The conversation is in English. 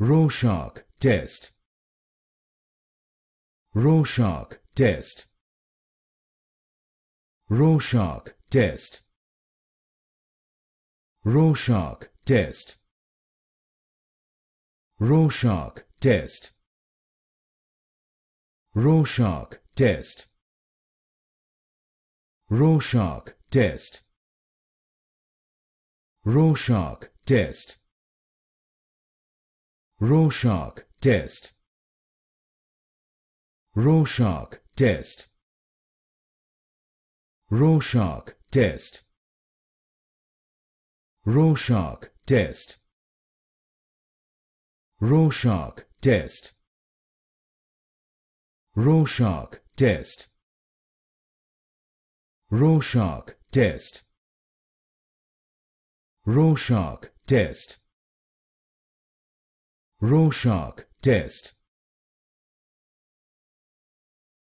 Rorschach test. Rorschach test. Rorschach test. Rorschach test. Rorschach test. Rorschach test. Rorschach test. Rorschach test. Rorschach test. Rorschach test. Rorschach test. Rorschach test. Rorschach test. Rorschach test. Rorschach test. Rorschach test. Rorschach test